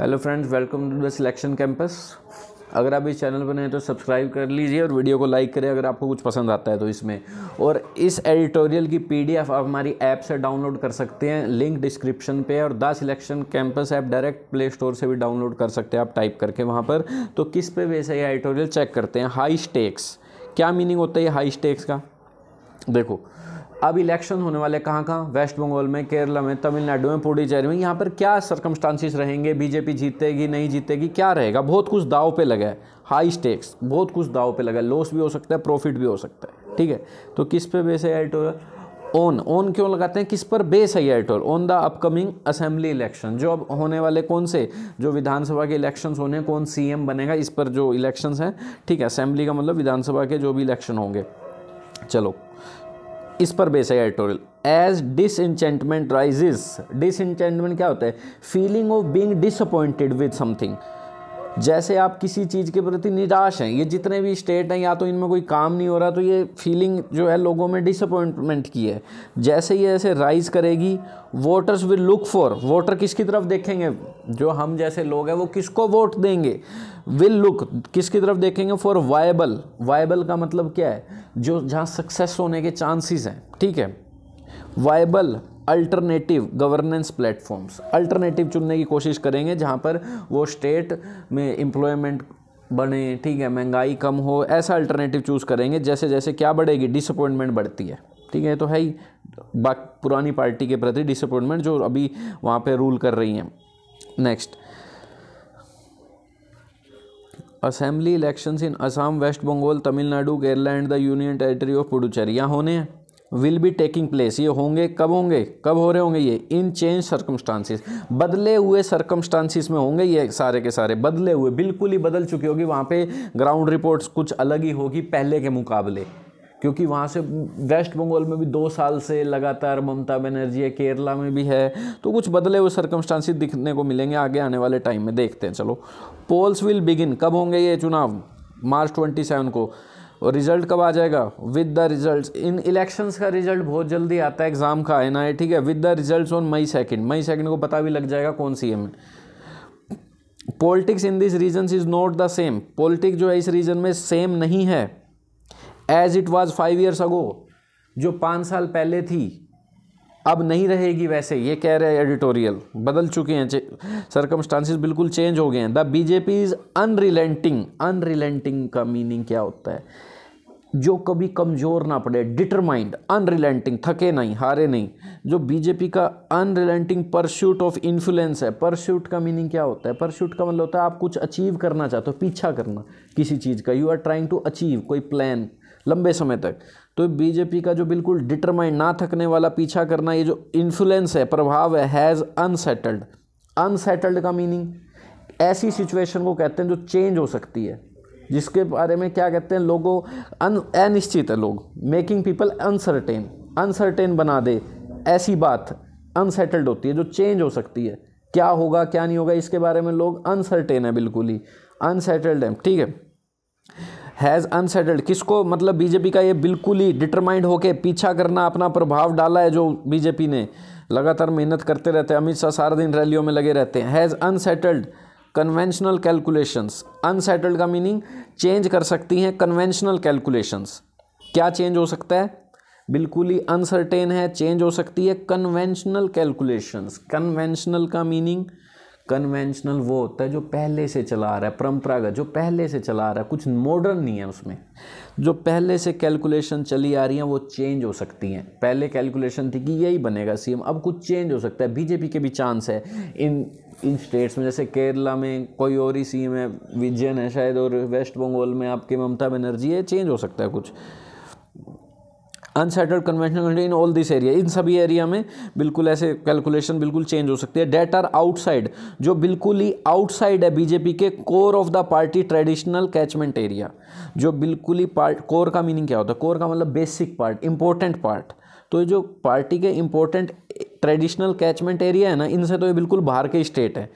hello friends welcome to the Selection Campus अगर आप इस चैनल पर नए तो सब्सक्राइब कर लीजिए और वीडियो को लाइक करें अगर आपको कुछ पसंद आता है तो इसमें और इस एडिटोरियल की पीडीएफ आप हमारी ऐप से डाउनलोड कर सकते हैं लिंक डिस्क्रिप्शन पे और the Selection Campus app direct Play Store से भी डाउनलोड कर सकते हैं आप टाइप करके वहाँ पर तो किस पे वैसे ये एडिटोरियल चेक करते हैं हाई स्टेक्स क्या मीनिंग होता है ये हाई स्टेक्स का देखो अब इलेक्शन होने वाले कहाँ कहाँ वेस्ट बंगाल में केरला में तमिलनाडु में पुडुचेरी में यहाँ पर क्या सरकमस्टांसिस रहेंगे बीजेपी जीतेगी नहीं जीतेगी क्या रहेगा बहुत कुछ दाव पे लगा है हाई स्टेक्स बहुत कुछ दाव पे लगा है लॉस भी हो सकता है प्रॉफिट भी हो सकता है ठीक है तो किस पे बेस है एडिटोरियल ऑन ऑन क्यों लगाते हैं किस पर बेस है editorial on the upcoming assembly election जो अब होने वाले कौन से जो विधानसभा के इलेक्शन होने कौन सी बनेगा इस पर जो इलेक्शन हैं ठीक है असेंबली का मतलब विधानसभा के जो भी इलेक्शन होंगे चलो इस पर बेस है editorial as disenchantment rises disenchantment क्या होता है feeling of being disappointed with something जैसे आप किसी चीज़ के प्रति निराश हैं ये जितने भी स्टेट हैं या तो इनमें कोई काम नहीं हो रहा तो ये फीलिंग जो है लोगों में डिसअपॉइंटमेंट की है जैसे ये ऐसे राइज करेगी voters will look for voter किसकी तरफ देखेंगे जो हम जैसे लोग हैं वो किसको वोट देंगे विल लुक किसकी तरफ देखेंगे फॉर वायबल वायबल का मतलब क्या है जो जहाँ सक्सेस होने के चांसेस हैं ठीक है viable alternative governance platforms alternative चुनने की कोशिश करेंगे जहाँ पर वो स्टेट में एम्प्लॉयमेंट बने ठीक है महंगाई कम हो ऐसा अल्टरनेटिव चूज़ करेंगे जैसे जैसे क्या बढ़ेगी डिसअपॉइंटमेंट बढ़ती है ठीक है तो है ही पुरानी पार्टी के प्रति डिसअपॉइंटमेंट जो अभी वहाँ पे रूल कर रही हैं next assembly elections in Assam West Bengal Tamil Nadu Kerala and the union territory of Puducherry यहाँ होने हैं विल बी टेकिंग प्लेस ये होंगे कब होंगे कब हो रहे होंगे ये इन चेंज सर्कमस्टांसिस बदले हुए सर्कमस्टांसिस में होंगे ये सारे के सारे बदले हुए बिल्कुल ही बदल चुकी होगी वहाँ पे ग्राउंड रिपोर्ट्स कुछ अलग ही होगी पहले के मुकाबले क्योंकि वहाँ से वेस्ट बंगाल में भी दो साल से लगातार ममता बनर्जी है केरला में भी है तो कुछ बदले हुए सर्कमस्टांसिस दिखने को मिलेंगे आगे आने वाले टाइम में देखते हैं चलो पोल्स विल बिगिन कब होंगे ये चुनाव मार्च ट्वेंटी सेवन को और रिज़ल्ट कब आ जाएगा with the result in elections का रिज़ल्ट बहुत जल्दी आता है एग्ज़ाम का एन आई ठीक है with the result on May second May second को पता भी लग जाएगा कौन सी एम है politics in this regions is not the same politics जो है इस रीजन में सेम नहीं है as it was five years ago जो पाँच साल पहले थी अब नहीं रहेगी वैसे ये कह रहे हैं एडिटोरियल बदल चुके हैं सरकमस्टांसिस बिल्कुल चेंज हो गए हैं the BJP is unrelenting unrelenting का मीनिंग क्या होता है जो कभी कमज़ोर ना पड़े डिटरमाइंड अनरिलेंटिंग थके नहीं हारे नहीं जो बीजेपी का अनरिलेंटिंग परस्यूट ऑफ इन्फ्लुएंस है परस्यूट का मीनिंग क्या होता है परस्यूट का मतलब होता है आप कुछ अचीव करना चाहते हो पीछा करना किसी चीज़ का you are trying to achieve कोई प्लान लंबे समय तक तो बीजेपी का जो बिल्कुल डिटरमाइंड ना थकने वाला पीछा करना ये जो इन्फ्लुएंस है प्रभाव है हैज़ अनसेटल्ड अनसेटल्ड का मीनिंग ऐसी सिचुएशन को कहते हैं जो चेंज हो सकती है जिसके बारे में क्या कहते हैं लोगों अन अनिश्चित है लोग मेकिंग पीपल अनसर्टेन अनसर्टेन बना दे ऐसी बात अनसेटल्ड होती है जो चेंज हो सकती है क्या होगा क्या नहीं होगा इसके बारे में लोग अनसर्टेन है बिल्कुल ही अनसेटल्ड है ठीक है हैज़ अनसेटल्ड किसको मतलब बीजेपी का ये बिल्कुल ही डिटरमाइंड होके पीछा करना अपना प्रभाव डाला है जो बीजेपी ने लगातार मेहनत करते रहते हैं अमित शाह सारा दिन रैलियों में लगे रहते हैं has unsettled conventional calculations unsettled का मीनिंग चेंज कर सकती हैं कन्वेंशनल कैलकुलेशंस क्या चेंज हो सकता है बिल्कुल ही अनसर्टेन है चेंज हो सकती है कन्वेंशनल कैलकुलेशंस कन्वेंशनल का मीनिंग कन्वेंशनल वो होता है जो पहले से चला आ रहा है परंपरागत जो पहले से चला आ रहा है कुछ मॉडर्न नहीं है उसमें जो पहले से कैलकुलेशन चली आ रही हैं वो चेंज हो सकती हैं पहले कैलकुलेशन थी कि यही बनेगा सीएम अब कुछ चेंज हो सकता है बीजेपी के भी चांस है इन इन स्टेट्स में जैसे केरला में कोई और ही सीएम है विजयन है शायद और वेस्ट बंगाल में आपके ममता बनर्जी है चेंज हो सकता है कुछ unsettled conventional in all this area इन सभी एरिया में बिल्कुल ऐसे कैलकुलेशन बिल्कुल चेंज हो सकती है डेट आर आउटसाइड जो बिल्कुल ही आउटसाइड है बीजेपी के core of the party traditional catchment area जो बिल्कुल ही पार्ट कोर का मीनिंग क्या होता है कोर का मतलब बेसिक पार्ट इंपॉर्टेंट पार्ट तो जो पार्टी के इंपॉर्टेंट ट्रेडिशनल कैचमेंट एरिया है ना इनसे तो ये बिल्कुल बाहर के स्टेट है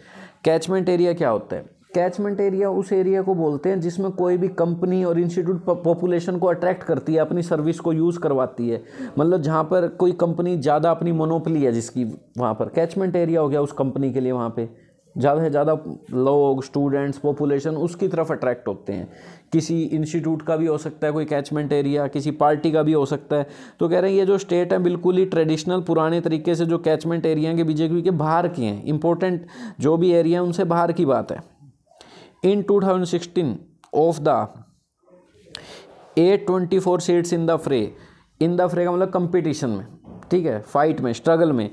कैचमेंट एरिया क्या होता है कैचमेंट एरिया उस एरिया को बोलते हैं जिसमें कोई भी कंपनी और इंस्टीट्यूट पॉपुलेशन को अट्रैक्ट करती है अपनी सर्विस को यूज़ करवाती है मतलब जहाँ पर कोई कंपनी ज़्यादा अपनी मोनोपली है जिसकी वहाँ पर कैचमेंट एरिया हो गया उस कंपनी के लिए वहाँ पर ज़्यादा से ज़्यादा लोग स्टूडेंट्स पॉपुलेशन उसकी तरफ अट्रैक्ट होते हैं किसी इंस्टीट्यूट का भी हो सकता है कोई कैचमेंट एरिया किसी पार्टी का भी हो सकता है तो कह रहे हैं ये जो स्टेट हैं बिल्कुल ही ट्रेडिशनल पुराने तरीके से जो कैचमेंट एरिया के बीजेपी के बाहर के हैं इंपॉर्टेंट जो भी एरिया है उनसे बाहर की बात है in 2016 of the four seats in the fray in the फ्रे का मतलब कंपटीशन में ठीक है फाइट में स्ट्रगल में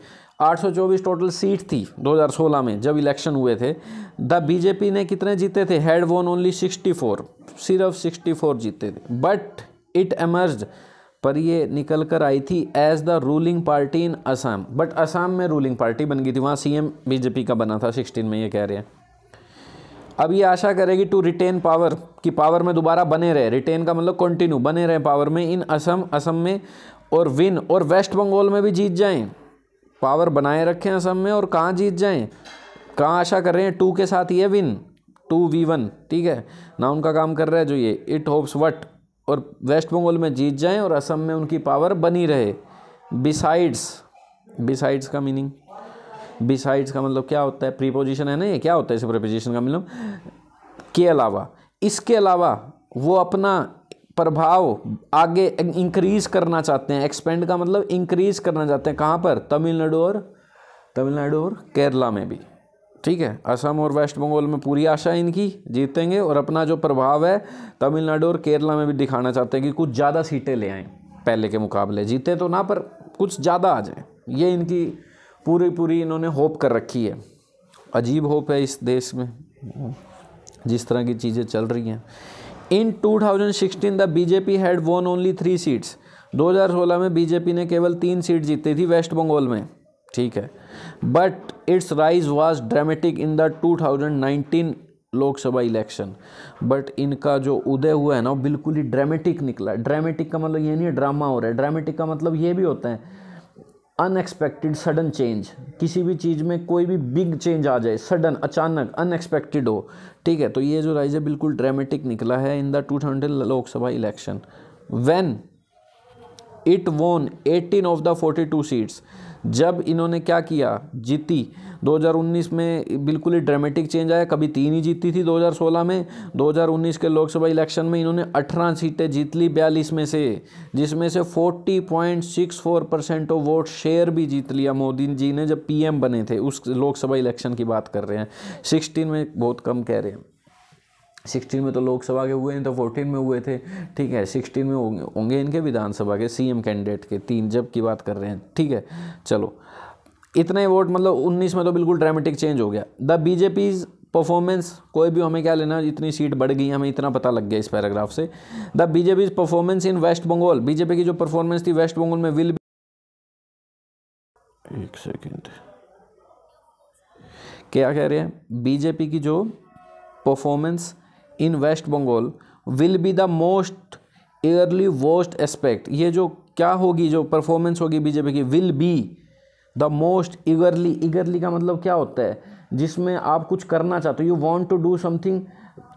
824 टोटल सीट थी 2016 में जब इलेक्शन हुए थे द बीजेपी ने कितने जीते थे हेड वोन ओनली 64 सिर्फ 64 जीते थे बट इट एमर्ज पर ये निकल कर आई थी as the ruling party in Assam but Assam में रूलिंग पार्टी बन गई थी वहाँ सीएम बीजेपी का बना था 16 में ये कह रहे हैं अब ये आशा करेगी टू रिटेन पावर कि पावर में दोबारा बने रहे रिटेन का मतलब कंटिन्यू बने रहे पावर में इन असम असम में और विन और वेस्ट बंगाल में भी जीत जाएं पावर बनाए रखें असम में और कहाँ जीत जाएं कहाँ आशा कर रहे हैं टू के साथ ये विन टू वी वन ठीक है ना उनका काम कर रहा है जो ये इट होप्स वट और वेस्ट बंगाल में जीत जाएं और असम में उनकी पावर बनी रहे बिसाइड्स बिसाइड्स का मीनिंग बिसाइड्स का मतलब क्या होता है प्रीपोजिशन है ना ये क्या होता है इस प्रीपोजिशन का मतलब के अलावा इसके अलावा वो अपना प्रभाव आगे इंक्रीज करना चाहते हैं एक्सपेंड का मतलब इंक्रीज करना चाहते हैं कहाँ पर तमिलनाडु और तमिलनाडु और केरला में भी ठीक है असम और वेस्ट बंगाल में पूरी आशा है इनकी जीतेंगे और अपना जो प्रभाव है तमिलनाडु और केरला में भी दिखाना चाहते हैं कि कुछ ज़्यादा सीटें ले आएँ पहले के मुकाबले जीते तो ना पर कुछ ज़्यादा आ जाए ये इनकी पूरी पूरी इन्होंने होप कर रखी है अजीब होप है इस देश में जिस तरह की चीज़ें चल रही हैं in 2016 the BJP had won only three seats 2016 में बीजेपी ने केवल तीन सीट जीती थी वेस्ट बंगाल में ठीक है but its rise was dramatic in the 2019 Lok Sabha election but इनका जो उदय हुआ है ना वो बिल्कुल ही ड्रामेटिक निकला ड्रामेटिक का मतलब ये नहीं ड्रामा हो रहा है ड्रामेटिक का मतलब ये भी होता है अनएक्सपेक्टेड सडन चेंज किसी भी चीज़ में कोई भी बिग चेंज आ जाए सडन अचानक अनएक्सपेक्टेड हो ठीक है तो ये जो राइज है बिल्कुल ड्रामेटिक निकला है in the two hundred Lok Sabha election when it won eighteen of the forty two seats जब इन्होंने क्या किया जीती 2019 में बिल्कुल ही ड्रामेटिक चेंज आया कभी तीन ही जीतती थी 2016 में 2019 के लोकसभा इलेक्शन में इन्होंने 18 सीटें जीत ली बयालीस में से जिसमें से 40.64 परसेंट ऑफ वोट शेयर भी जीत लिया मोदी जी ने जब पीएम बने थे उस लोकसभा इलेक्शन की बात कर रहे हैं सिक्सटीन में बहुत कम कह रहे हैं सिक्सटीन में तो लोकसभा के हुए नहीं तो फोर्टीन में हुए थे ठीक है सिक्सटीन में होंगे इनके विधानसभा के सीएम कैंडिडेट के तीन जब की बात कर रहे हैं ठीक है चलो इतने वोट मतलब उन्नीस में तो बिल्कुल ड्रामेटिक चेंज हो गया द बीजेपी परफॉर्मेंस कोई भी हमें क्या लेना इतनी सीट बढ़ गई हमें इतना पता लग गया इस पैराग्राफ से the BJP performance in West Bengal BJP की जो परफॉर्मेंस थी वेस्ट बंगाल में विल एक सेकेंड क्या कह रहे हैं बीजेपी की जो performance in West Bengal will be the most eagerly watched aspect ये जो क्या होगी जो परफॉर्मेंस होगी बीजेपी की will be the most eagerly eagerly का मतलब क्या होता है जिसमें आप कुछ करना चाहते हो you want to do something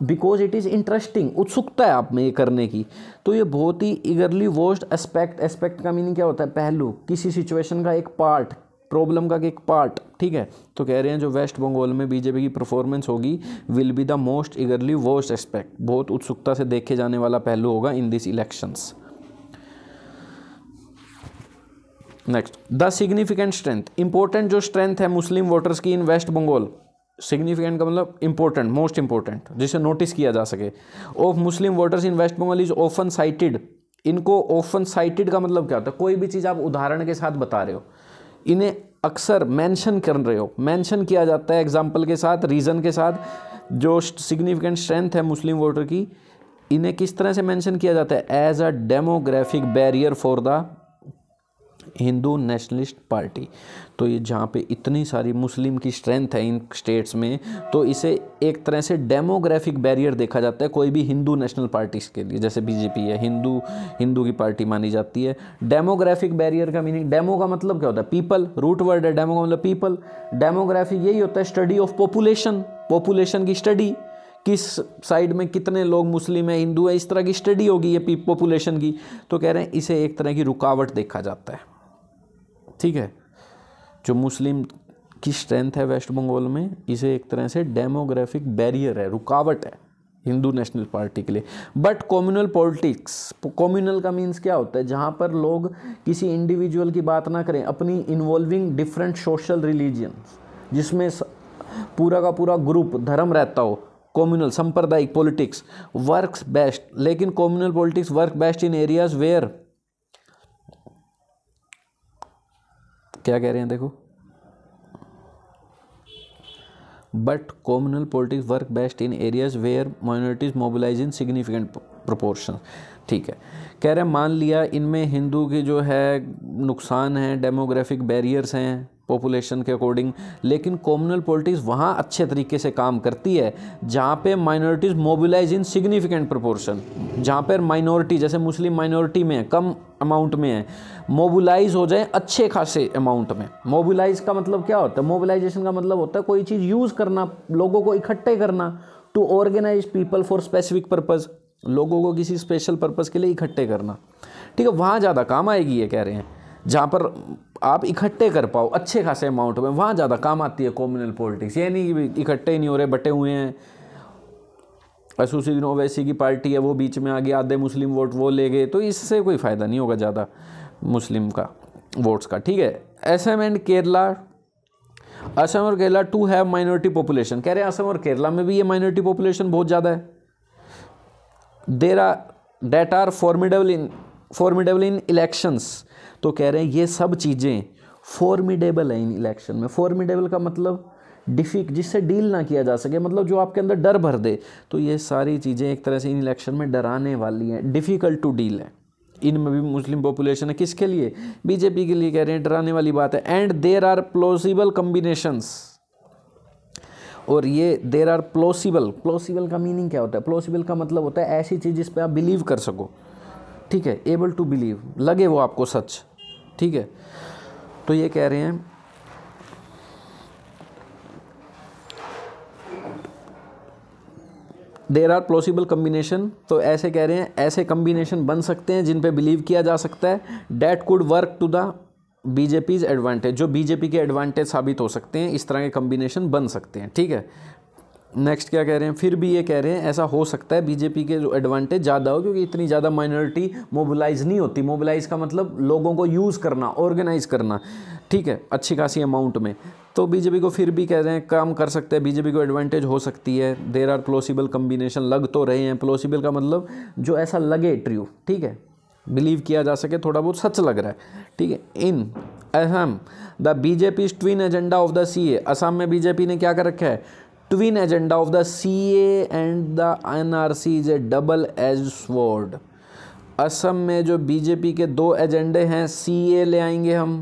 because it is interesting उत्सुकता है आप में ये करने की तो ये बहुत ही ईगरली वोस्ट एस्पेक्ट एस्पेक्ट का मीनिंग क्या होता है पहलू किसी सिचुएशन का एक पार्ट प्रॉब्लम का एक पार्ट ठीक है तो कह रहे हैं जो वेस्ट बंगाल में बीजेपी की परफॉर्मेंस होगी will be the most eagerly watched aspect बहुत उत्सुकता से देखे जाने वाला पहलू होगा in this elections next the significant strength important जो स्ट्रेंथ है मुस्लिम वोटर्स की इन वेस्ट बंगाल सिग्निफिकेंट का मतलब इंपॉर्टेंट मोस्ट इंपॉर्टेंट जिसे नोटिस किया जा सके of Muslim voters in West Bengal is often cited इनको ऑफन साइटेड का मतलब क्या होता है कोई भी चीज़ आप उदाहरण के साथ बता रहे हो इन्हें अक्सर मेंशन कर रहे हो मेंशन किया जाता है एग्जाम्पल के साथ रीज़न के साथ जो सिग्निफिकेंट स्ट्रेंथ है मुस्लिम वोटर की इन्हें किस तरह से मेंशन किया जाता है as a demographic barrier for the Hindu nationalist party तो ये जहाँ पे इतनी सारी मुस्लिम की स्ट्रेंथ है इन स्टेट्स में तो इसे एक तरह से डेमोग्राफिक बैरियर देखा जाता है कोई भी हिंदू नेशनल पार्टीज़ के लिए जैसे बीजेपी है हिंदू हिंदू की पार्टी मानी जाती है डेमोग्राफिक बैरियर का मीनिंग डेमो का मतलब क्या होता है पीपल रूट वर्ड है डेमो का मतलब पीपल डेमोग्राफिक यही होता है स्टडी ऑफ पॉपुलेशन पॉपुलेशन की स्टडी किस साइड में कितने लोग मुस्लिम हैं हिंदू हैं इस तरह की स्टडी होगी ये पॉपुलेशन की तो कह रहे हैं इसे एक तरह की रुकावट देखा जाता है ठीक है जो मुस्लिम की स्ट्रेंथ है वेस्ट बंगाल में इसे एक तरह से डेमोग्राफिक बैरियर है रुकावट है हिंदू नेशनल पार्टी के लिए बट कॉम्यूनल पॉलिटिक्स कॉम्यूनल का मीन्स क्या होता है जहाँ पर लोग किसी इंडिविजुअल की बात ना करें अपनी इन्वॉल्विंग डिफरेंट सोशल रिलीजियंस जिसमें पूरा का पूरा ग्रुप धर्म रहता हो कॉम्यूनल संप्रदायिक पॉलिटिक्स वर्क बेस्ट लेकिन communal politics work best in areas where क्या कह रहे हैं देखो but communal politics work best in areas where minorities mobilise in significant proportion ठीक है कह रहे हैं मान लिया इनमें हिंदू के जो है नुकसान हैं डेमोग्राफिक बैरियर्स हैं पॉपुलेशन के अकॉर्डिंग लेकिन कॉम्युनल पॉलिटिक्स वहाँ अच्छे तरीके से काम करती है जहाँ पे minorities mobilise in significant proportion जहाँ पर माइनॉरिटी जैसे मुस्लिम माइनॉरिटी में कम अमाउंट में है मोबिलाइज हो जाए अच्छे खासे अमाउंट में मोबिलाइज का मतलब क्या होता है मोबिलाइजेशन का मतलब होता है कोई चीज़ यूज़ करना लोगों को इकट्ठे करना to organise people for specific purpose लोगों को किसी स्पेशल पर्पज़ के लिए इकट्ठे करना ठीक है वहाँ ज़्यादा काम आएगी ये कह रहे हैं जहाँ पर आप इकट्ठे कर पाओ अच्छे खासे अमाउंट में वहाँ ज़्यादा काम आती है कॉम्युनल पॉलिटिक्स ये नहीं इकट्ठे नहीं हो रहे बटे हुए हैं एसोसिएशन ओवैसी की पार्टी है वो बीच में आ गई आधे मुस्लिम वोट वो ले गए तो इससे कोई फ़ायदा नहीं होगा ज़्यादा मुस्लिम का वोट्स का ठीक है असम एंड केरला असम और Kerala too have minority population कह रहे हैं असम और केरला में भी ये माइनॉरिटी पॉपुलेशन बहुत ज़्यादा है there are that are formidable in formidable in elections तो कह रहे हैं ये सब चीज़ें फॉर्मिडेबल है इन इलेक्शन में फॉर्मिडेबल का मतलब डिफिक जिससे डील ना किया जा सके मतलब जो आपके अंदर डर भर दे तो ये सारी चीज़ें एक तरह से इन इलेक्शन में डराने वाली हैं डिफ़िकल्ट टू डील है इनमें भी मुस्लिम पॉपुलेशन है किसके लिए बीजेपी के लिए कह रहे हैं डराने वाली बात है and there are plausible combinations और ये देर आर प्लोसिबल प्लोसिबल का मीनिंग क्या होता है प्लोसिबल का मतलब होता है ऐसी चीज़ जिस पर आप बिलीव कर सको ठीक है एबल टू बिलीव लगे वो आपको सच ठीक है तो ये कह रहे हैं देर आर प्लॉसिबल कम्बिनेशन तो ऐसे कह रहे हैं ऐसे कम्बिनेशन बन सकते हैं जिन पे बिलीव किया जा सकता है that could work to the BJP's advantage जो बीजेपी के एडवांटेज साबित हो सकते हैं इस तरह के कम्बिनेशन बन सकते हैं ठीक है नेक्स्ट क्या कह रहे हैं फिर भी ये कह रहे हैं ऐसा हो सकता है बीजेपी के जो एडवांटेज ज़्यादा हो क्योंकि इतनी ज़्यादा माइनॉरिटी मोबिलाइज नहीं होती मोबिलाइज का मतलब लोगों को यूज़ करना ऑर्गेनाइज करना ठीक है अच्छी खासी अमाउंट में तो बीजेपी को फिर भी कह रहे हैं काम कर सकते हैं बीजेपी को एडवांटेज हो सकती है देर आर प्लोसिबल कम्बिनेशन लग तो रहे हैं प्लोसिबल का मतलब जो ऐसा लगे ट्रू ठीक है बिलीव किया जा सके थोड़ा बहुत सच लग रहा है ठीक है in Assam the BJP twin agenda of the C Assam में बीजेपी ने क्या कर रखा है agenda the C A and the N R C is a double edge sword Assam में जो बीजेपी के दो एजेंडे हैं सी ए ले आएंगे हम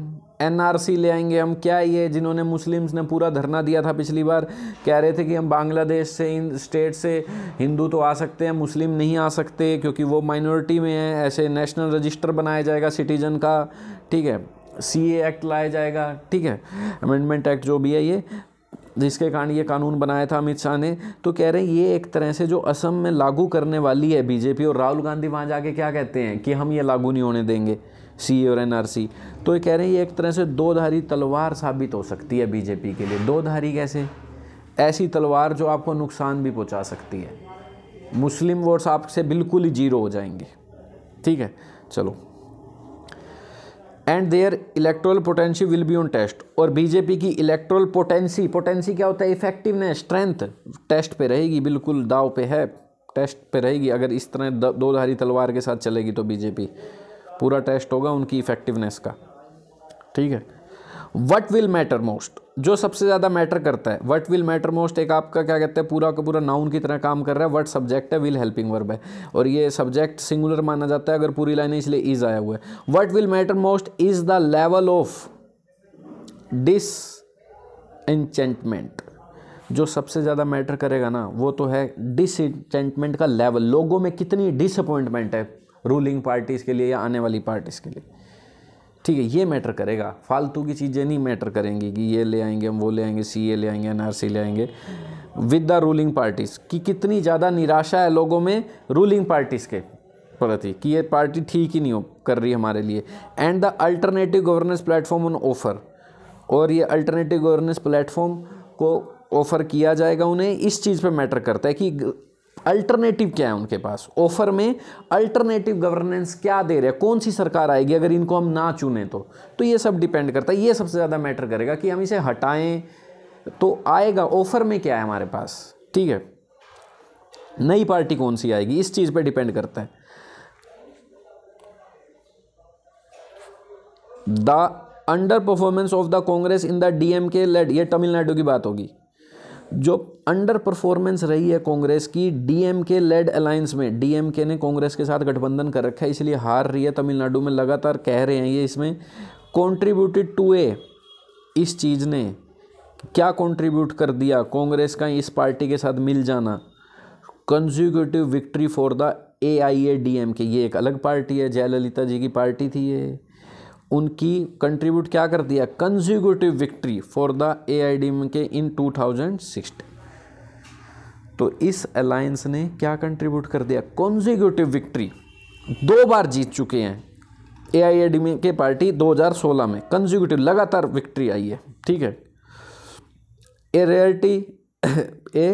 एन आर सी ले आएंगे हम क्या ये जिन्होंने मुस्लिम्स ने पूरा धरना दिया था पिछली बार कह रहे थे कि हम बांग्लादेश से इन स्टेट से हिंदू तो आ सकते हैं मुस्लिम नहीं आ सकते क्योंकि वो माइनॉरिटी में हैं ऐसे नेशनल रजिस्टर बनाया जाएगा सिटीजन का ठीक है सी एक्ट लाया जाएगा ठीक है अमेंडमेंट एक्ट जो भी है ये जिसके कारण ये कानून बनाया था अमित शाह ने तो कह रहे हैं ये एक तरह से जो असम में लागू करने वाली है बीजेपी और राहुल गांधी वहाँ जाके क्या कहते हैं कि हम ये लागू नहीं होने देंगे सी और एन तो ये कह रहे हैं ये एक तरह से दो धारी तलवार साबित हो सकती है बीजेपी के लिए दो धारी कैसे ऐसी तलवार जो आपको नुकसान भी पहुँचा सकती है मुस्लिम वोट्स आपसे बिल्कुल ही जीरो हो जाएंगे ठीक है चलो and their electoral potency will be on test और बीजेपी की इलेक्ट्रोल पोटेंसी पोटेंसी क्या होता है इफेक्टिवनेस स्ट्रेंथ टेस्ट पे रहेगी बिल्कुल दाव पे है टेस्ट पे रहेगी अगर इस तरह दो धारी तलवार के साथ चलेगी तो बीजेपी पूरा टेस्ट होगा उनकी इफेक्टिवनेस का ठीक है वट विल मैटर मोस्ट जो सबसे ज़्यादा मैटर करता है वट विल मैटर मोस्ट एक आपका क्या कहते हैं पूरा का पूरा नाउन की तरह काम कर रहा है वट सब्जेक्ट है विल हेल्पिंग वर्ब है और ये सब्जेक्ट सिंगुलर माना जाता है अगर पूरी लाइन इसलिए इज़ आया हुआ है what will matter most is the level of disenchantment जो सबसे ज़्यादा मैटर करेगा ना वो तो है डिसइंटेंटमेंट का लेवल लोगों में कितनी डिसअपॉइंटमेंट है रूलिंग पार्टीज़ के लिए या आने वाली पार्टीज़ के लिए ठीक है ये मैटर करेगा फालतू की चीज़ें नहीं मैटर करेंगी कि ये ले आएंगे हम वो ले आएंगे सी ए ले आएंगे एन आर सी ले आएंगे विद द रूलिंग पार्टीज़ कि कितनी ज़्यादा निराशा है लोगों में रूलिंग पार्टीज़ के प्रति कि ये पार्टी ठीक ही नहीं हो कर रही हमारे लिए and the alternative governance platform on offer और ये अल्टरनेटिव गवर्नेंस प्लेटफॉर्म को ऑफ़र किया जाएगा उन्हें इस चीज़ पे मैटर करता है कि अल्टरनेटिव क्या है उनके पास ऑफर में अल्टरनेटिव गवर्नेंस क्या दे रहे हैं कौन सी सरकार आएगी अगर इनको हम ना चुने तो तो ये सब डिपेंड करता है ये सबसे ज़्यादा मैटर करेगा कि हम इसे हटाएं तो आएगा ऑफर में क्या है हमारे पास ठीक है नई पार्टी कौन सी आएगी इस चीज़ पर डिपेंड करता है the under performance of the Congress in the DMK led ये तमिलनाडु की बात होगी जो अंडर परफॉर्मेंस रही है कांग्रेस की डीएमके लेड अलायंस में डीएमके ने कांग्रेस के साथ गठबंधन कर रखा है इसलिए हार रही है तमिलनाडु में लगातार कह रहे हैं ये इसमें कॉन्ट्रीब्यूटेड टू ए इस चीज़ ने क्या कॉन्ट्रीब्यूट कर दिया कांग्रेस का इस पार्टी के साथ मिल जाना consecutive victory for the A I A D M K ये एक अलग पार्टी है जयललिता जी की पार्टी थी ये उनकी कंट्रीब्यूट क्या कर दिया consecutive victory for the A K in to तो इस अलायंस ने क्या कंट्रीब्यूट कर दिया कॉन्जिक्यूटिव विक्ट्री दो बार जीत चुके हैं ए आई आई के पार्टी 2016 में कंजिक्यूटिव लगातार विक्ट्री आई है ठीक है a reality a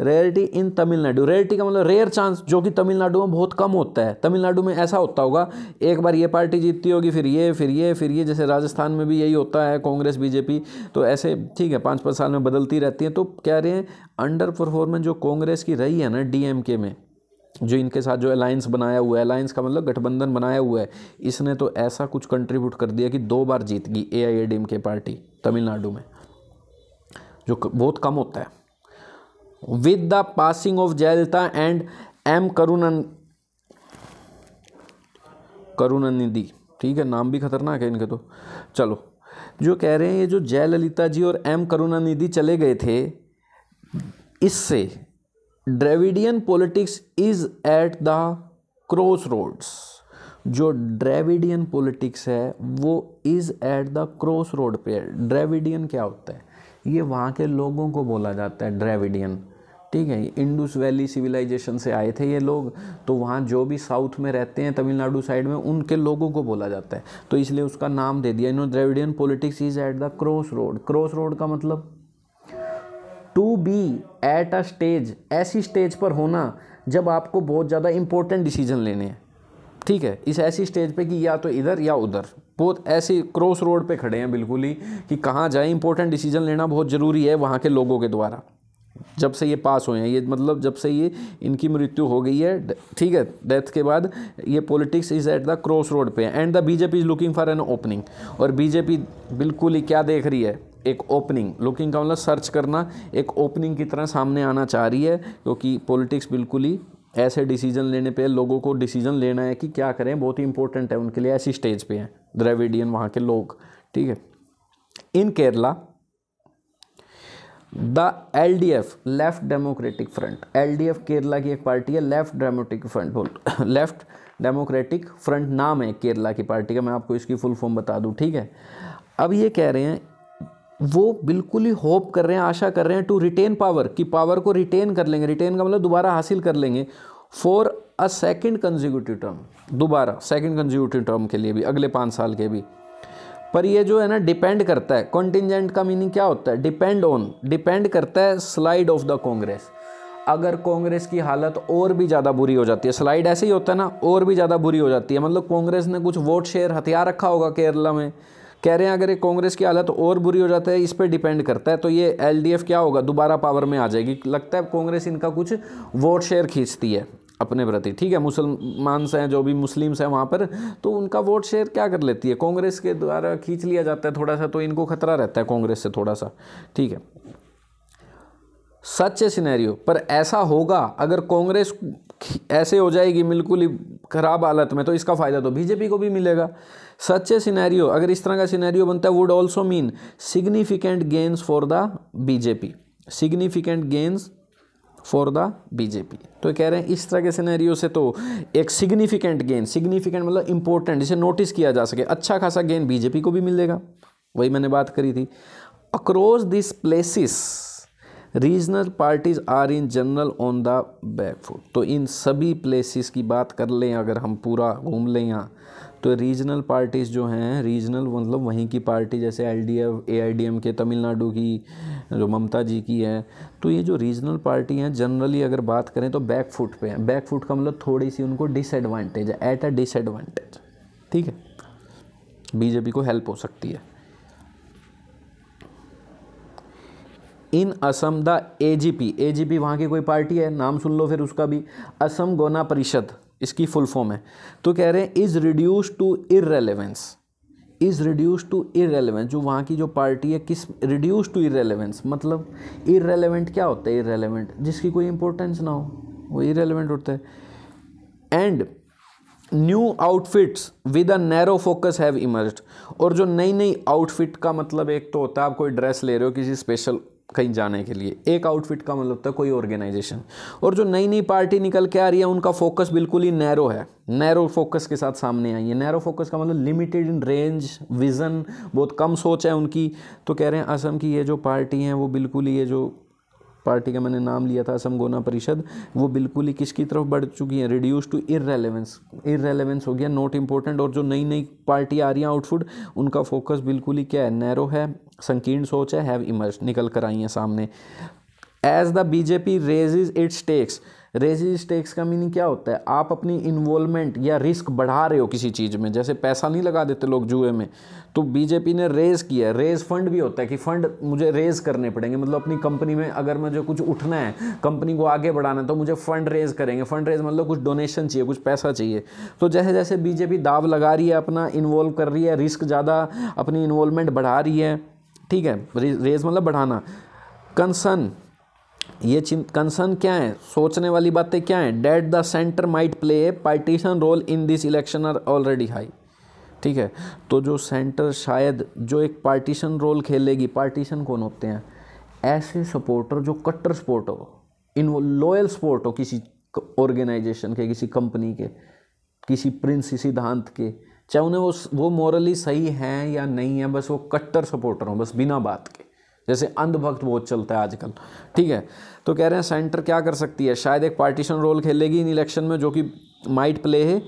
rarity in Tamil Nadu rarity का मतलब रेयर चांस जो कि तमिलनाडु में बहुत कम होता है तमिलनाडु में ऐसा होता होगा एक बार ये पार्टी जीतती होगी फिर ये फिर ये फिर ये जैसे राजस्थान में भी यही होता है कांग्रेस बीजेपी तो ऐसे ठीक है पाँच पाँच साल में बदलती रहती है तो कह रहे हैं अंडर परफॉर्मेंस जो कांग्रेस की रही है ना डी में जो इनके साथ जो अलायंस बनाया हुआ है अलायंस का मतलब गठबंधन बनाया हुआ है इसने तो ऐसा कुछ कंट्रीब्यूट कर दिया कि दो बार जीत गई ए आई ए डी एम के पार्टी तमिलनाडु में जो बहुत कम होता है with the passing of Jayalalitha and M Karunan Karunanidhi ठीक है नाम भी खतरनाक है इनके तो चलो जो कह रहे हैं ये जो जयललिता जी और एम करुणानिधि चले गए थे इससे Dravidian politics is at the cross roads जो ड्रेविडियन पॉलिटिक्स है वो is at the cross road पे ड्रेविडियन क्या होता है ये वहाँ के लोगों को बोला जाता है ड्रेविडियन ठीक है इंडस वैली सिविलाइजेशन से आए थे ये लोग तो वहाँ जो भी साउथ में रहते हैं तमिलनाडु साइड में उनके लोगों को बोला जाता है तो इसलिए उसका नाम दे दिया इन्होंने Dravidian politics is at the cross road cross road का मतलब to be at a stage ऐसी स्टेज पर होना जब आपको बहुत ज़्यादा इंपॉर्टेंट डिसीजन लेने हैं ठीक है इस ऐसी स्टेज पे कि या तो इधर या उधर बहुत ऐसे क्रॉस रोड पे खड़े हैं बिल्कुल ही कि कहाँ जाए इंपॉर्टेंट डिसीजन लेना बहुत ज़रूरी है वहाँ के लोगों के द्वारा जब से ये पास हुए हैं ये मतलब जब से ये इनकी मृत्यु हो गई है ठीक है डेथ के बाद ये politics is at the cross road पे है and the BJP is looking for an opening और बीजेपी बिल्कुल ही क्या देख रही है एक ओपनिंग लुकिंग का मतलब सर्च करना एक ओपनिंग की तरह सामने आना चाह रही है क्योंकि पॉलिटिक्स बिल्कुल ही ऐसे डिसीजन लेने पे लोगों को डिसीजन लेना है कि क्या करें बहुत ही इंपॉर्टेंट है उनके लिए ऐसी स्टेज पे हैं द्रविडियन वहाँ के लोग ठीक है in Kerala the L D F left democratic front L D F Kerala की एक पार्टी है लेफ्ट डेमोक्रेटिक फ्रंट बोल लेफ्ट डेमोक्रेटिक फ्रंट नाम है केरला की पार्टी का मैं आपको इसकी फुल फॉर्म बता दूँ ठीक है अब ये कह रहे हैं वो बिल्कुल ही होप कर रहे हैं आशा कर रहे हैं टू रिटेन पावर कि पावर को रिटेन कर लेंगे रिटेन का मतलब दोबारा हासिल कर लेंगे for a second consecutive term दोबारा सेकेंड कंजिक्यूटिव टर्म के लिए भी अगले पाँच साल के भी पर ये जो है ना डिपेंड करता है कॉन्टिजेंट का मीनिंग क्या होता है डिपेंड ऑन डिपेंड करता है स्लाइड ऑफ द कांग्रेस अगर कांग्रेस की हालत और भी ज़्यादा बुरी हो जाती है स्लाइड ऐसे ही होता है ना और भी ज़्यादा बुरी हो जाती है मतलब कांग्रेस ने कुछ वोट शेयर हथियार रखा होगा केरला में कह रहे हैं अगर ये कांग्रेस की हालत और बुरी हो जाती है इस पर डिपेंड करता है तो ये एलडीएफ क्या होगा दोबारा पावर में आ जाएगी लगता है कांग्रेस इनका कुछ वोट शेयर खींचती है अपने प्रति ठीक है मुसलमान से हैं जो भी मुस्लिम्स हैं वहाँ पर तो उनका वोट शेयर क्या कर लेती है कांग्रेस के द्वारा खींच लिया जाता है थोड़ा सा तो इनको खतरा रहता है कांग्रेस से थोड़ा सा ठीक है सच सिनेरियो पर ऐसा होगा अगर कांग्रेस ऐसे हो जाएगी बिल्कुल ही ख़राब हालत में तो इसका फ़ायदा तो बीजेपी को भी मिलेगा सच्चे सिनेरियो अगर इस तरह का सिनेरियो बनता है would also mean significant gains for the BJP significant gains for the BJP तो कह रहे हैं इस तरह के सिनेरियो से तो एक सिग्निफिकेंट गेन सिग्निफिकेंट मतलब इंपॉर्टेंट जिसे नोटिस किया जा सके अच्छा खासा गेन बीजेपी को भी मिलेगा वही मैंने बात करी थी across this places regional parties are in general on the back foot तो इन सभी प्लेसिस की बात कर लें अगर हम पूरा घूम लें यहाँ तो रीजनल पार्टीज़ जो हैं रीजनल मतलब वहीं की पार्टी जैसे L D F A I D M के तमिलनाडु की जो ममता जी की है तो ये जो रीजनल पार्टी हैं जनरली अगर बात करें तो बैक फुट पे हैं बैक फुट का मतलब थोड़ी सी उनको डिसएडवांटेज है एट अ डिसएडवांटेज ठीक है बीजेपी को हेल्प हो सकती है इन असम द एजीपी एजीपी वहां की कोई पार्टी है नाम सुन लो फिर उसका भी असम गोना परिषद इसकी फुल फॉर्म है तो कह रहे हैं is reduce to irrelevance is reduce to irrelevance जो वहाँ की जो पार्टी है किस रिड्यूस टू इरेलीवेंस मतलब इरेलीवेंट क्या होता है इरेलीवेंट जिसकी कोई इंपॉर्टेंस ना हो वो इरेलीवेंट होता है and new outfits with a narrow focus have emerge और जो नई नई आउटफिट का मतलब एक तो होता है आप कोई ड्रेस ले रहे हो किसी स्पेशल कहीं जाने के लिए एक आउटफिट का मतलब था कोई ऑर्गेनाइजेशन और जो नई नई पार्टी निकल के आ रही है उनका फोकस बिल्कुल ही नैरो है नैरो फोकस के साथ सामने आई है नैरो फोकस का मतलब लिमिटेड इन रेंज विज़न बहुत कम सोच है उनकी तो कह रहे हैं असम की ये जो पार्टी हैं वो बिल्कुल ही ये जो पार्टी का मैंने नाम लिया था असम गोना परिषद वो बिल्कुल ही किसकी तरफ बढ़ चुकी है रिड्यूस टू इरेलीवेंस इरेलीवेंस हो गया नॉट इम्पोर्टेंट और जो नई नई पार्टी आ रही है आउटफुट उनका फोकस बिल्कुल ही क्या है नैरो है संकीर्ण सोच है हैव इमर्ज निकल कर आई हैं सामने as the BJP raises its stakes raises stakes का मीनिंग क्या होता है आप अपनी इन्वॉल्वमेंट या रिस्क बढ़ा रहे हो किसी चीज़ में जैसे पैसा नहीं लगा देते लोग जुए में तो बीजेपी ने रेज़ किया रेज़ फंड भी होता है कि फ़ंड मुझे रेज़ करने पड़ेंगे मतलब अपनी कंपनी में अगर मुझे कुछ उठना है कंपनी को आगे बढ़ाना है तो मुझे फ़ंड रेज़ करेंगे फ़ंड रेज़ मतलब कुछ डोनेशन चाहिए कुछ पैसा चाहिए तो जैसे जैसे बीजेपी दाव लगा रही है अपना इन्वॉल्व कर रही है रिस्क ज़्यादा अपनी इन्वॉल्वमेंट बढ़ा रही है ठीक है रेज मतलब बढ़ाना कंसर्न ये कंसर्न क्या है सोचने वाली बातें क्या हैं that the centre might play a partisan role in this election are already high ठीक है तो जो सेंटर शायद जो एक पार्टीशन रोल खेलेगी पार्टीशन कौन होते हैं ऐसे सपोर्टर जो कट्टर सपोर्ट हो इन वो लॉयल सपोर्ट हो किसी ऑर्गेनाइजेशन के किसी कंपनी के किसी प्रिंस सिद्धांत के चाहे उन्हें वो वो मॉरली सही हैं या नहीं है बस वो कट्टर सपोर्टर हो बस बिना बात के जैसे अंधभक्त बहुत चलता है आजकल ठीक है तो कह रहे हैं सेंटर क्या कर सकती है शायद एक पार्टीशन रोल खेलेगी इन इलेक्शन में जो कि माइट प्ले है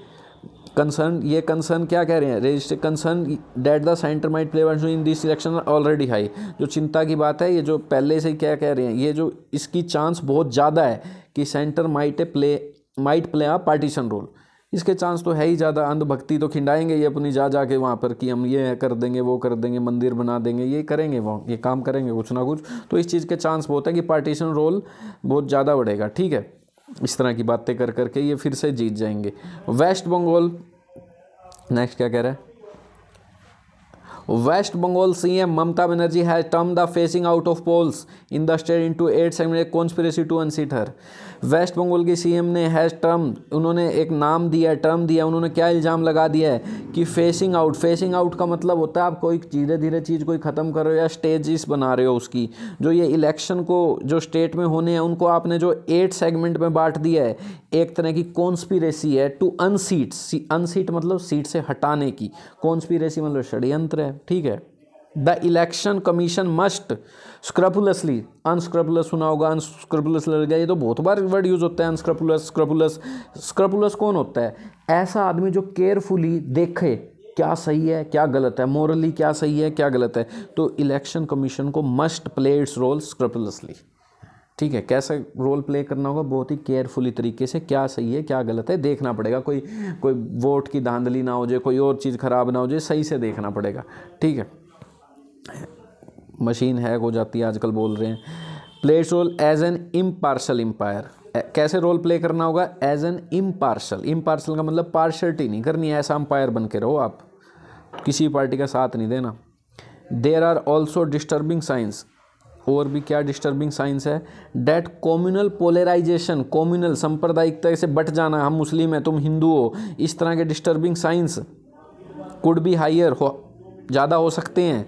कंसर्न ये कंसर्न क्या कह रहे हैं register concern that the centre might play जो in this election already high जो चिंता की बात है ये जो पहले से ही क्या कह रहे हैं ये जो इसकी चांस बहुत ज़्यादा है कि centre might play might play a partisan role इसके चांस तो है ही ज़्यादा अंधभक्ति तो खिंडाएंगे ये अपनी जा जा के वहाँ पर कि हम ये कर देंगे वो कर देंगे मंदिर बना देंगे ये करेंगे वो ये काम करेंगे कुछ ना कुछ तो इस चीज़ के चांस बहुत है कि पार्टीशन रोल बहुत ज़्यादा बढ़ेगा ठीक है इस तरह की बातें कर करके ये फिर से जीत जाएंगे वेस्ट बंगाल नेक्स्ट क्या कह रहा है Bengal Bengal Mamata Banerjee has termed the phasing out of polls in the state into eight segmented conspiracy to unseat her west Bengal के सीएम ने हैज़ टर्म उन्होंने एक नाम दिया टर्म दिया उन्होंने क्या इल्ज़ाम लगा दिया है कि फेसिंग आउट फेसिंग आउट का मतलब होता है आप कोई धीरे धीरे चीज़ कोई ख़त्म कर रहे हो या स्टेजिस बना रहे हो उसकी जो ये इलेक्शन को जो स्टेट में होने हैं उनको आपने जो एट सेगमेंट में बांट दिया है एक तरह की कॉन्स्पिरेसी है टू अनसीट अनसीट मतलब सीट से हटाने की कॉन्स्पिरेसी मतलब षड्यंत्र है ठीक है the election commission must scrupulously unscrupulous सुना होगा अनस्क्रपुलस लग गया ये तो बहुत बार वर्ड यूज़ होता है अनस्क्रपुलस स्क्रपुलस स्क्रपुलस कौन होता है ऐसा आदमी जो केयरफुली देखे क्या सही है क्या गलत है मॉरली क्या सही है क्या गलत है तो इलेक्शन कमीशन को must play its role scrupulously ठीक है कैसे रोल प्ले करना होगा बहुत ही केयरफुली तरीके से क्या सही है क्या गलत है देखना पड़ेगा कोई कोई वोट की धांधली ना हो जाए कोई और चीज़ ख़राब ना हो जाए सही से देखना पड़ेगा ठीक है मशीन हैक हो जाती है आजकल बोल रहे हैं plays role as an impartial umpire कैसे रोल प्ले करना होगा एज एन इम्पार्शल इम्पार्शल का मतलब पार्शलिटी नहीं करनी ऐसा अम्पायर बन के रहो आप किसी पार्टी का साथ नहीं देना there are also disturbing signs और भी क्या डिस्टर्बिंग साइंस है डेट कॉम्यूनल पोलराइजेशन कॉम्यूनल सांप्रदायिकता से बट जाना हम मुस्लिम हैं तुम हिंदू हो इस तरह के disturbing signs could be higher हो ज़्यादा हो सकते हैं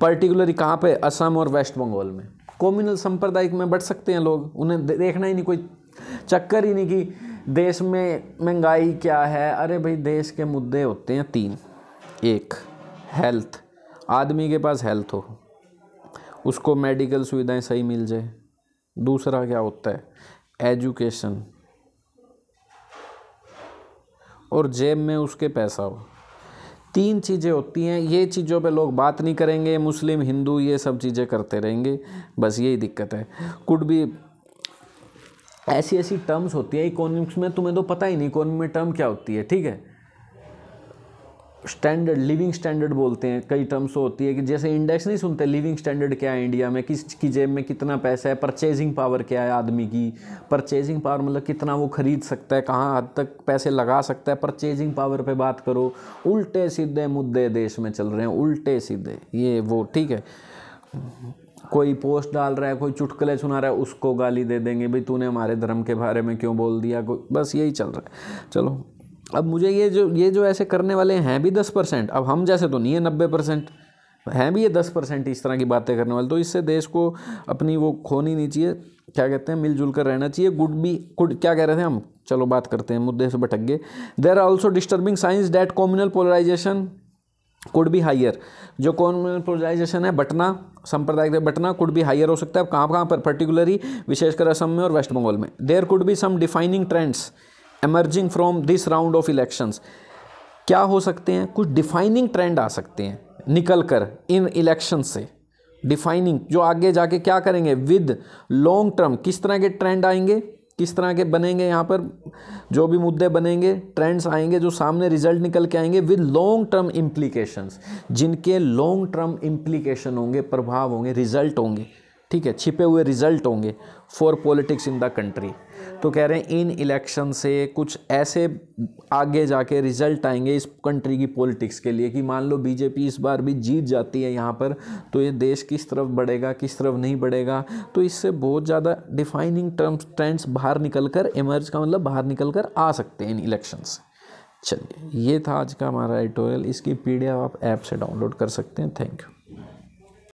पर्टिकुलरली कहाँ पे असम और वेस्ट बंगाल में कॉम्युनल संप्रदायिक में बढ़ सकते हैं लोग उन्हें देखना ही नहीं कोई चक्कर ही नहीं कि देश में महंगाई क्या है अरे भाई देश के मुद्दे होते हैं तीन एक हेल्थ आदमी के पास हेल्थ हो उसको मेडिकल सुविधाएं सही मिल जाए दूसरा क्या होता है एजुकेशन और जेब में उसके पैसा हो तीन चीज़ें होती हैं ये चीज़ों पे लोग बात नहीं करेंगे मुस्लिम हिंदू ये सब चीज़ें करते रहेंगे बस यही दिक्कत है कुड भी ऐसी ऐसी टर्म्स होती है इकोनॉमिक्स में तुम्हें तो पता ही नहीं इकोनॉमी में टर्म क्या होती है ठीक है स्टैंडर्ड लिविंग स्टैंडर्ड बोलते हैं कई टर्म्स होती है कि जैसे इंडेक्स नहीं सुनते लिविंग स्टैंडर्ड क्या है इंडिया में किस की जेब में कितना पैसा है परचेजिंग पावर क्या है आदमी की परचेजिंग पावर मतलब कितना वो खरीद सकता है कहाँ हद तक पैसे लगा सकता है परचेजिंग पावर पे बात करो उल्टे सीधे मुद्दे देश में चल रहे हैं उल्टे सीधे ये वो ठीक है कोई पोस्ट डाल रहा है कोई चुटकुले सुना रहा है उसको गाली दे देंगे भाई तूने हमारे धर्म के बारे में क्यों बोल दिया बस यही चल रहा है चलो अब मुझे ये जो ये जो ऐसे करने वाले हैं भी दस परसेंट अब हम जैसे तो नहीं है नब्बे परसेंट हैं भी ये दस परसेंट इस तरह की बातें करने वाले तो इससे देश को अपनी वो खोनी नहीं चाहिए क्या कहते हैं मिलजुल कर रहना चाहिए गुड भी गुड क्या कह रहे थे हम चलो बात करते हैं मुद्दे से भटक गए there are also disturbing signs that communal polarisation could भी हाइयर जो कॉम्यूनल पोलराइजेशन है बटना के बटना कुड भी हाइयर हो सकता है कहाँ कहाँ पर पर्टिकुलरली विशेषकर असम में और वेस्ट बंगाल में देयर कुड भी some defining trends emerging from this round of elections क्या हो सकते हैं कुछ डिफाइनिंग ट्रेंड आ सकते हैं निकल कर इन इलेक्शन से डिफाइनिंग जो आगे जाके क्या करेंगे विद लॉन्ग टर्म किस तरह के ट्रेंड आएंगे किस तरह के बनेंगे यहाँ पर जो भी मुद्दे बनेंगे ट्रेंड्स आएंगे जो सामने रिजल्ट निकल के आएंगे विद लॉन्ग टर्म इम्प्लीकेशंस जिनके लॉन्ग टर्म इम्प्लीकेशन होंगे प्रभाव होंगे रिजल्ट होंगे ठीक है छिपे हुए रिजल्ट होंगे for politics in the country तो कह रहे हैं इन इलेक्शन से कुछ ऐसे आगे जाके रिजल्ट आएंगे इस कंट्री की पॉलिटिक्स के लिए कि मान लो बीजेपी इस बार भी जीत जाती है यहाँ पर तो ये देश किस तरफ बढ़ेगा किस तरफ नहीं बढ़ेगा तो इससे बहुत ज़्यादा डिफाइनिंग टर्म्स ट्रेंड्स बाहर निकल कर इमर्ज का मतलब बाहर निकल कर आ सकते हैं इन इलेक्शन से चलिए ये था आज का हमारा एडिटोरियल इसकी पी आप ऐप से डाउनलोड कर सकते हैं थैंक यू